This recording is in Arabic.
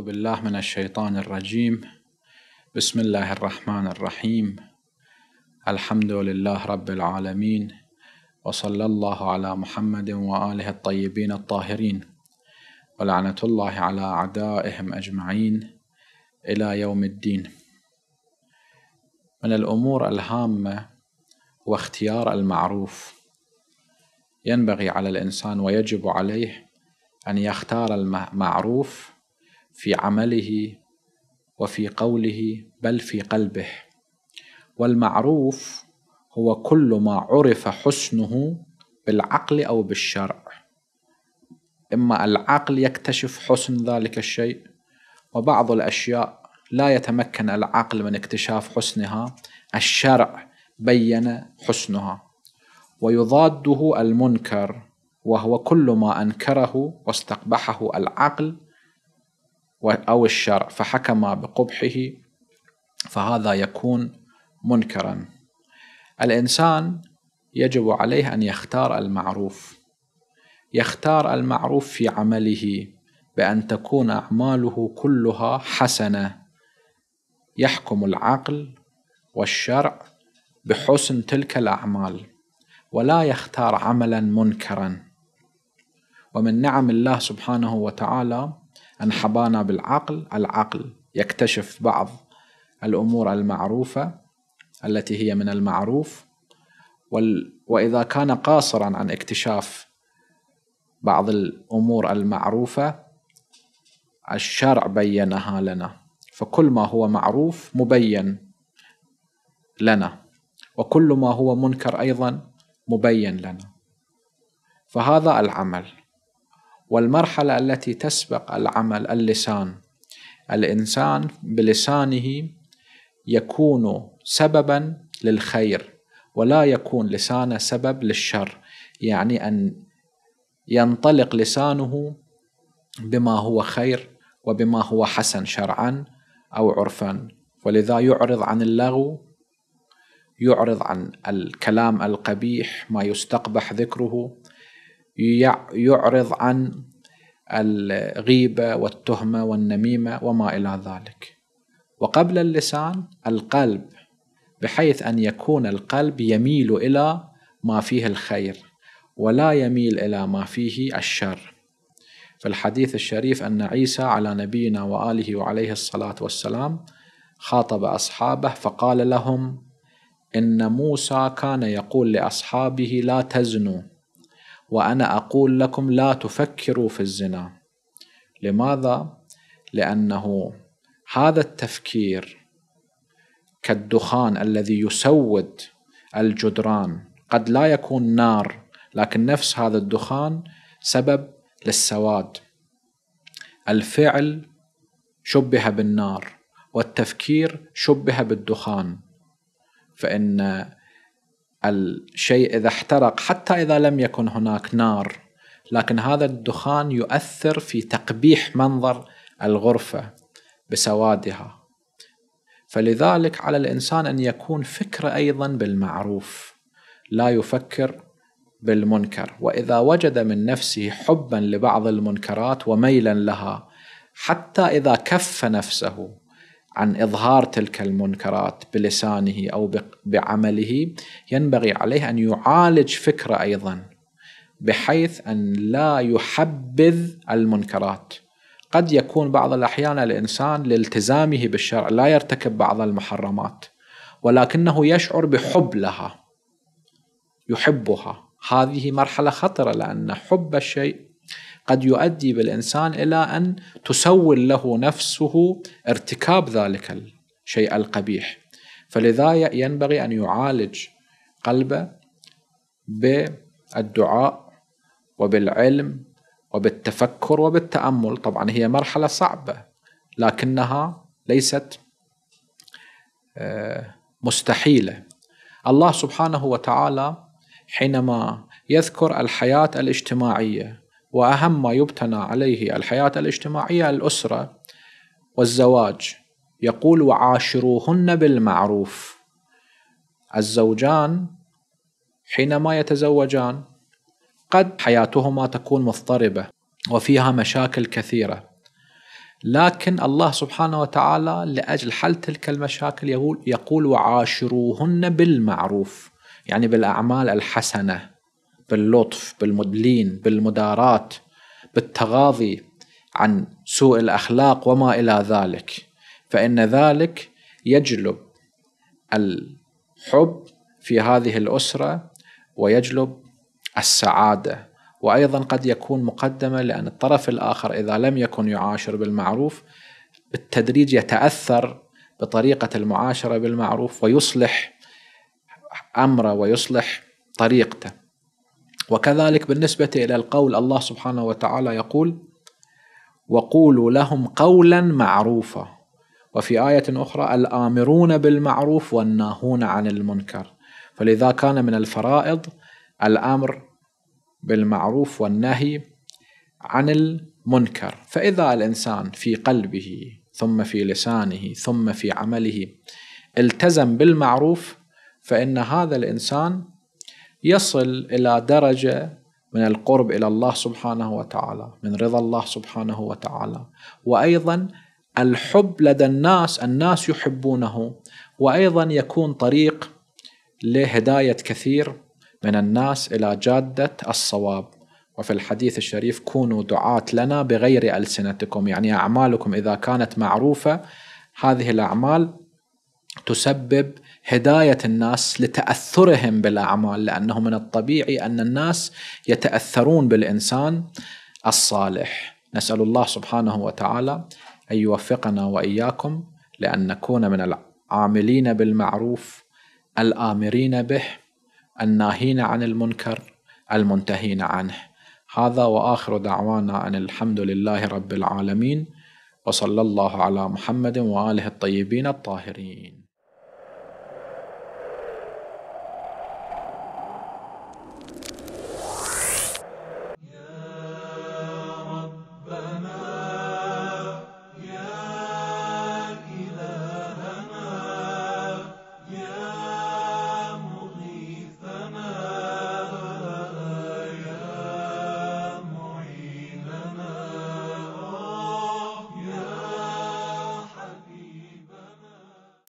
أعوذ بالله من الشيطان الرجيم بسم الله الرحمن الرحيم الحمد لله رب العالمين وصلى الله على محمد وآله الطيبين الطاهرين ولعنة الله على أعدائهم أجمعين إلى يوم الدين من الأمور الهامة هو اختيار المعروف ينبغي على الإنسان ويجب عليه أن يختار المعروف في عمله وفي قوله بل في قلبه والمعروف هو كل ما عرف حسنه بالعقل او بالشرع اما العقل يكتشف حسن ذلك الشيء وبعض الاشياء لا يتمكن العقل من اكتشاف حسنها الشرع بين حسنها ويضاده المنكر وهو كل ما انكره واستقبحه العقل أو الشرع فحكم بقبحه فهذا يكون منكرا الإنسان يجب عليه أن يختار المعروف يختار المعروف في عمله بأن تكون أعماله كلها حسنة يحكم العقل والشرع بحسن تلك الأعمال ولا يختار عملا منكرا ومن نعم الله سبحانه وتعالى انحبانا بالعقل العقل يكتشف بعض الأمور المعروفة التي هي من المعروف وإذا كان قاصرا عن اكتشاف بعض الأمور المعروفة الشرع بينها لنا فكل ما هو معروف مبين لنا وكل ما هو منكر أيضا مبين لنا فهذا العمل والمرحله التي تسبق العمل اللسان الانسان بلسانه يكون سببا للخير ولا يكون لسانه سبب للشر يعني ان ينطلق لسانه بما هو خير وبما هو حسن شرعا او عرفا ولذا يعرض عن اللغو يعرض عن الكلام القبيح ما يستقبح ذكره يعرض عن الغيبه والتهمه والنميمه وما الى ذلك وقبل اللسان القلب بحيث ان يكون القلب يميل الى ما فيه الخير ولا يميل الى ما فيه الشر في الحديث الشريف ان عيسى على نبينا واله وعليه الصلاه والسلام خاطب اصحابه فقال لهم ان موسى كان يقول لاصحابه لا تزنوا وأنا أقول لكم لا تفكروا في الزنا لماذا؟ لأنه هذا التفكير كالدخان الذي يسود الجدران قد لا يكون نار لكن نفس هذا الدخان سبب للسواد الفعل شبه بالنار والتفكير شبه بالدخان فإن الشيء اذا احترق حتى اذا لم يكن هناك نار لكن هذا الدخان يؤثر في تقبيح منظر الغرفه بسوادها فلذلك على الانسان ان يكون فكر ايضا بالمعروف لا يفكر بالمنكر واذا وجد من نفسه حبا لبعض المنكرات وميلا لها حتى اذا كف نفسه عن اظهار تلك المنكرات بلسانه او بعمله ينبغي عليه ان يعالج فكره ايضا بحيث ان لا يحبذ المنكرات قد يكون بعض الاحيان الانسان لالتزامه بالشرع لا يرتكب بعض المحرمات ولكنه يشعر بحب لها يحبها هذه مرحله خطره لان حب الشيء قد يؤدي بالإنسان إلى أن تسول له نفسه ارتكاب ذلك الشيء القبيح فلذا ينبغي أن يعالج قلبه بالدعاء وبالعلم وبالتفكر وبالتأمل طبعا هي مرحلة صعبة لكنها ليست آه، مستحيلة الله سبحانه وتعالى حينما يذكر الحياة الاجتماعية واهم ما يبتنى عليه الحياه الاجتماعيه الاسره والزواج يقول وعاشروهن بالمعروف الزوجان حينما يتزوجان قد حياتهما تكون مضطربه وفيها مشاكل كثيره لكن الله سبحانه وتعالى لاجل حل تلك المشاكل يقول يقول وعاشروهن بالمعروف يعني بالاعمال الحسنه باللطف بالمدلين بالمداراة بالتغاضي عن سوء الاخلاق وما الى ذلك فان ذلك يجلب الحب في هذه الاسره ويجلب السعاده وايضا قد يكون مقدمه لان الطرف الاخر اذا لم يكن يعاشر بالمعروف بالتدريج يتاثر بطريقه المعاشره بالمعروف ويصلح امره ويصلح طريقته وكذلك بالنسبة إلى القول الله سبحانه وتعالى يقول وقولوا لهم قولا معروفا وفي آية أخرى الآمرون بالمعروف والناهون عن المنكر فلذا كان من الفرائض الأمر بالمعروف والنهي عن المنكر فإذا الإنسان في قلبه ثم في لسانه ثم في عمله التزم بالمعروف فإن هذا الإنسان يصل الى درجه من القرب الى الله سبحانه وتعالى من رضا الله سبحانه وتعالى وايضا الحب لدى الناس الناس يحبونه وايضا يكون طريق لهدايه كثير من الناس الى جاده الصواب وفي الحديث الشريف كونوا دعاة لنا بغير ألسنتكم يعني أعمالكم إذا كانت معروفة هذه الأعمال تسبب هدايه الناس لتاثرهم بالاعمال لانه من الطبيعي ان الناس يتاثرون بالانسان الصالح نسال الله سبحانه وتعالى ان يوفقنا واياكم لان نكون من العاملين بالمعروف الامرين به الناهين عن المنكر المنتهين عنه هذا واخر دعوانا ان الحمد لله رب العالمين وصلى الله على محمد واله الطيبين الطاهرين